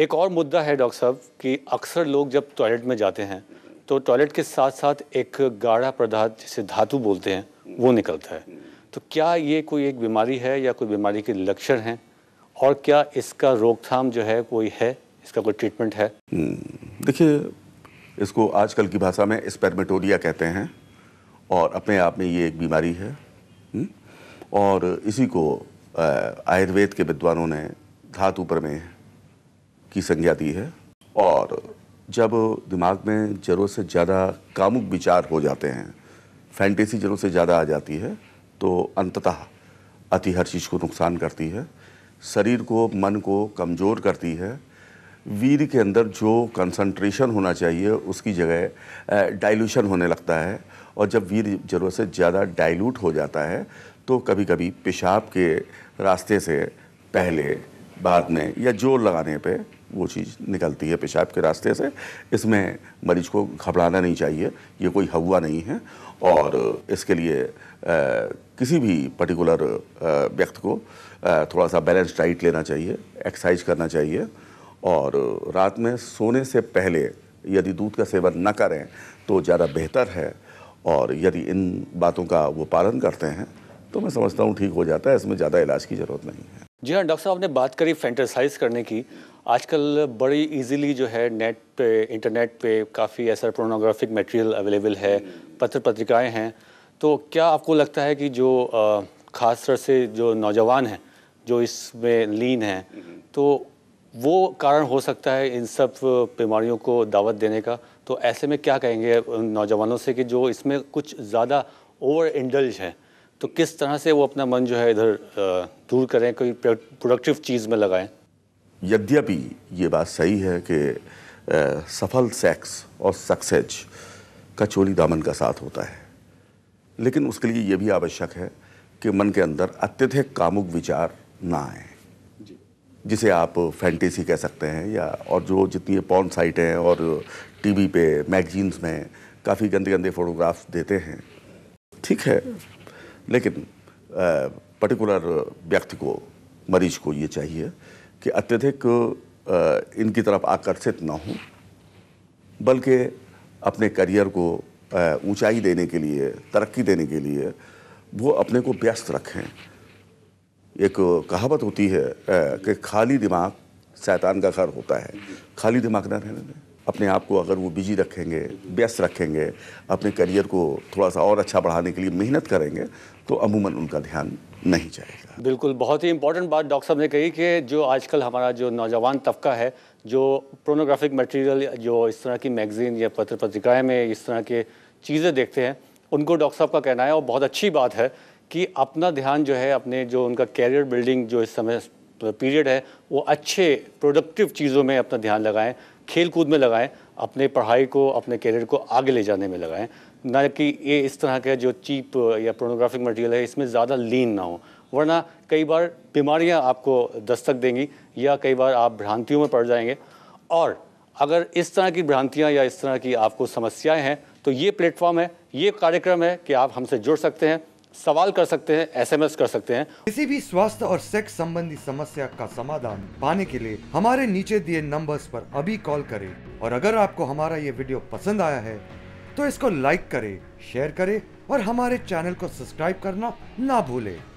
एक और मुद्दा है डॉक्टर साहब कि अक्सर लोग जब टॉयलेट में जाते हैं तो टॉयलेट के साथ साथ एक गाढ़ा पदार्थ जिसे धातु बोलते हैं वो निकलता है तो क्या ये कोई एक बीमारी है या कोई बीमारी के लक्षण हैं और क्या इसका रोकथाम जो है कोई है इसका कोई ट्रीटमेंट है हम्म, देखिए इसको आजकल की भाषा में स्पेरमेटोरिया कहते हैं और अपने आप में ये एक बीमारी है हम्म, और इसी को आयुर्वेद के विद्वानों ने धातु प्रमेय की संज्ञा दी है और जब दिमाग में जरूरत से ज़्यादा कामुक विचार हो जाते हैं फैंटेसी जरूरत से ज़्यादा आ जाती है तो अंततः अति हर चीज़ को नुकसान करती है शरीर को मन को कमज़ोर करती है वीर के अंदर जो कंसंट्रेशन होना चाहिए उसकी जगह डाइल्यूशन होने लगता है और जब वीर ज़रूरत से ज़्यादा डाइल्यूट हो जाता है तो कभी कभी पेशाब के रास्ते से पहले बाद में या जोर लगाने पे वो चीज़ निकलती है पेशाब के रास्ते से इसमें मरीज को घबराना नहीं चाहिए ये कोई हवा नहीं है और इसके लिए आ, किसी भी पर्टिकुलर व्यक्ति को आ, थोड़ा सा बैलेंस डाइट लेना चाहिए एक्सरसाइज करना चाहिए और रात में सोने से पहले यदि दूध का सेवन न करें तो ज़्यादा बेहतर है और यदि इन बातों का वो पालन करते हैं तो मैं समझता हूँ ठीक हो जाता है इसमें ज़्यादा इलाज की ज़रूरत नहीं है जी हाँ डॉक्टर साहब ने बात करी फेंटरसाइज करने की आजकल बड़ी इजीली जो है नेट पे इंटरनेट पे काफ़ी ऐसा प्रोनोग्राफिक मटेरियल अवेलेबल है पत्र पत्रिकाएं हैं तो क्या आपको लगता है कि जो ख़ास तौर से जो नौजवान हैं जो इसमें लीन हैं तो वो कारण हो सकता है इन सब बीमारियों को दावत देने का तो ऐसे में क्या कहेंगे नौजवानों से कि जो इसमें कुछ ज़्यादा ओवर इंडल्ज है तो किस तरह से वो अपना मन जो है इधर दूर करें कोई प्रोडक्टिव चीज़ में लगाएं यद्यपि ये बात सही है कि सफल सेक्स और सक्सेज का चोली दामन का साथ होता है लेकिन उसके लिए ये भी आवश्यक है कि मन के अंदर अत्यधिक कामुक विचार ना आए जिसे आप फैंटेसी कह सकते हैं या और जो जितनी पॉन साइटें हैं और टीवी पे मैगजीन्स में काफ़ी गंदे गंदे फोटोग्राफ्स देते हैं ठीक है लेकिन पर्टिकुलर व्यक्ति को मरीज को ये चाहिए कि अत्यधिक इनकी तरफ आकर्षित ना हूँ बल्कि अपने करियर को ऊंचाई देने के लिए तरक्की देने के लिए वो अपने को व्यस्त रखें एक कहावत होती है कि खाली दिमाग शैतान का घर होता है खाली दिमाग ना रहने दें अपने आप को अगर वो बिजी रखेंगे व्यस्त रखेंगे अपने करियर को थोड़ा सा और अच्छा बढ़ाने के लिए मेहनत करेंगे तो अमूमन उनका ध्यान नहीं जाएगा बिल्कुल बहुत ही इंपॉर्टेंट बात डॉक्टर साहब ने कही कि जो आजकल हमारा जो नौजवान तबका है जो प्रोनोग्राफिक मटेरियल जो इस तरह की मैगजीन या पत्र पत्रिकाएँ में इस तरह के चीज़ें देखते हैं उनको डॉक्टर साहब का कहना है और बहुत अच्छी बात है कि अपना ध्यान जो है अपने जो उनका कैरियर बिल्डिंग जो इस समय पीरियड है वो अच्छे प्रोडक्टिव चीज़ों में अपना ध्यान लगाएं खेल कूद में लगाएं अपने पढ़ाई को अपने करियर को आगे ले जाने में लगाएं ना कि ये इस तरह का जो चीप या प्रोनोग्राफिक मटेरियल है इसमें ज़्यादा लीन ना हो वरना कई बार बीमारियां आपको दस्तक देंगी या कई बार आप भ्रांतियों में पड़ जाएंगे और अगर इस तरह की भ्रांतियाँ या इस तरह की आपको समस्याएँ हैं तो ये प्लेटफॉर्म है ये कार्यक्रम है कि आप हमसे जुड़ सकते हैं सवाल कर सकते हैं एसएमएस कर सकते हैं किसी भी स्वास्थ्य और सेक्स संबंधी समस्या का समाधान पाने के लिए हमारे नीचे दिए नंबर्स पर अभी कॉल करें और अगर आपको हमारा ये वीडियो पसंद आया है तो इसको लाइक करें शेयर करें और हमारे चैनल को सब्सक्राइब करना ना भूलें